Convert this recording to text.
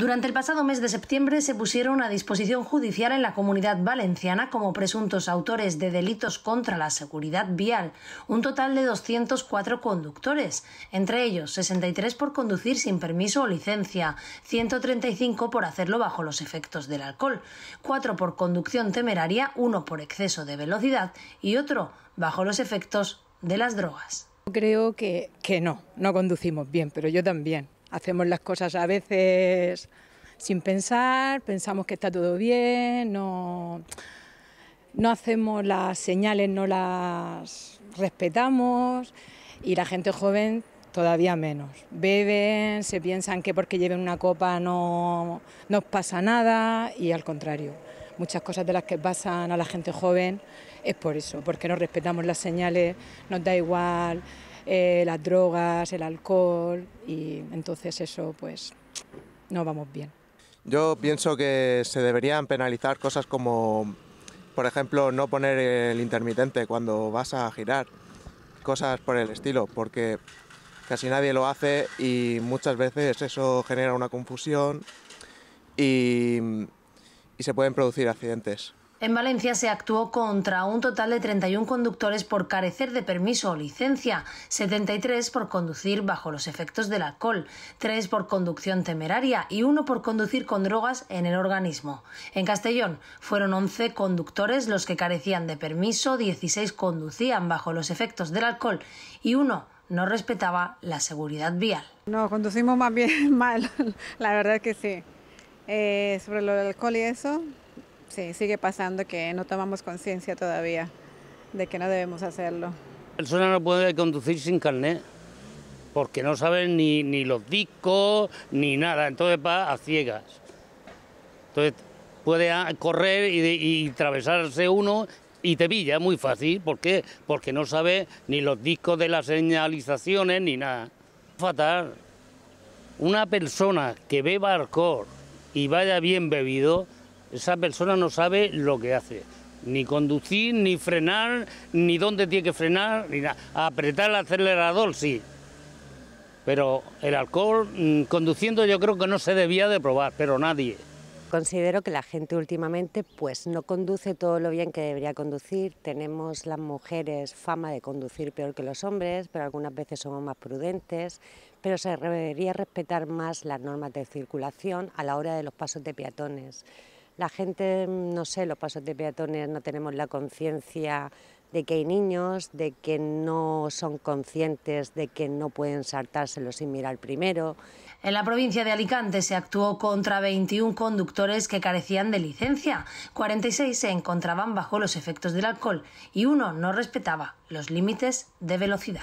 Durante el pasado mes de septiembre se pusieron a disposición judicial en la comunidad valenciana como presuntos autores de delitos contra la seguridad vial un total de 204 conductores, entre ellos 63 por conducir sin permiso o licencia, 135 por hacerlo bajo los efectos del alcohol, 4 por conducción temeraria, 1 por exceso de velocidad y otro bajo los efectos de las drogas. Creo que, que no, no conducimos bien, pero yo también hacemos las cosas a veces sin pensar, pensamos que está todo bien, no, no hacemos las señales, no las respetamos y la gente joven todavía menos. Beben, se piensan que porque lleven una copa no pasa nada y al contrario. Muchas cosas de las que pasan a la gente joven es por eso, porque no respetamos las señales, nos da igual eh, las drogas, el alcohol y entonces eso pues no vamos bien. Yo pienso que se deberían penalizar cosas como, por ejemplo, no poner el intermitente cuando vas a girar, cosas por el estilo, porque casi nadie lo hace y muchas veces eso genera una confusión y se pueden producir accidentes. En Valencia se actuó contra un total de 31 conductores por carecer de permiso o licencia, 73 por conducir bajo los efectos del alcohol, 3 por conducción temeraria y 1 por conducir con drogas en el organismo. En Castellón fueron 11 conductores los que carecían de permiso, 16 conducían bajo los efectos del alcohol y 1 no respetaba la seguridad vial. No, conducimos más bien mal, la verdad que sí. Eh, sobre lo del alcohol y eso, Sí, sigue pasando que no tomamos conciencia todavía de que no debemos hacerlo. La persona no puede conducir sin carnet porque no sabe ni, los discos ni nada, entonces va a ciegas. Entonces puede correr y, atravesarse uno y te pilla muy fácil, ¿por Porque no sabe ni los discos de las señalizaciones ni nada. Fatal. Una persona que beba alcohol y vaya bien bebido, esa persona no sabe lo que hace. Ni conducir, ni frenar, ni dónde tiene que frenar, ni nada. Apretar el acelerador, sí. Pero el alcohol mm, conduciendo yo creo que no se debía de probar, pero nadie. Considero que la gente últimamente pues no conduce todo lo bien que debería conducir. Tenemos las mujeres fama de conducir peor que los hombres, pero algunas veces somos más prudentes. Pero se debería respetar más las normas de circulación a la hora de los pasos de peatones. La gente, no sé, los pasos de peatones no tenemos la conciencia de que hay niños, de que no son conscientes de que no pueden saltárselo sin mirar primero. En la provincia de Alicante se actuó contra 21 conductores que carecían de licencia. 46 se encontraban bajo los efectos del alcohol y uno no respetaba los límites de velocidad.